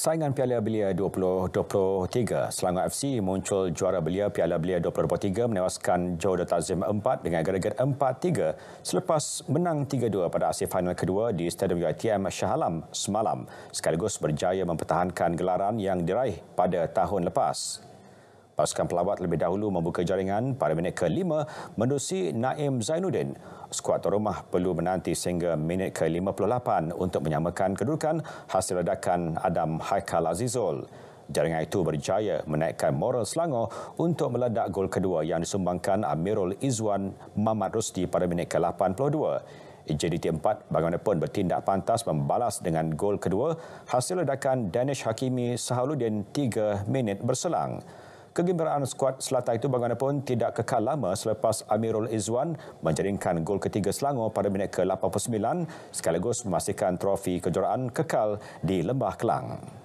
Saingan Piala Belia 2023, Selangor FC muncul juara Belia Piala Belia 2023 menewaskan Johor Ta'zim 4 dengan agregat 4-3 selepas menang 3-2 pada asyik final kedua di Stadium UiTM Shah Alam semalam sekaligus berjaya mempertahankan gelaran yang diraih pada tahun lepas. Pasukan pelawat lebih dahulu membuka jaringan pada minit ke-5 menerusi Naim Zainuddin. Skuad tuan rumah perlu menanti sehingga minit ke-58 untuk menyamakan kedudukan hasil redakan Adam Haikal Azizul. Jaringan itu berjaya menaikkan moral Selangor untuk meledak gol kedua yang disumbangkan Amirul Izwan Mamat Rusdi pada minit ke-82. JDT 4 bagaimanapun bertindak pantas membalas dengan gol kedua hasil ledakan Danish Hakimi Sahaluddin 3 minit berselang kegembiraan skuad Selatan itu bagaimanapun tidak kekal lama selepas Amirul Izwan menjaringkan gol ketiga Selangor pada minit ke-89 sekaligus memastikan trofi kejuaraan kekal di Lembah Kelang.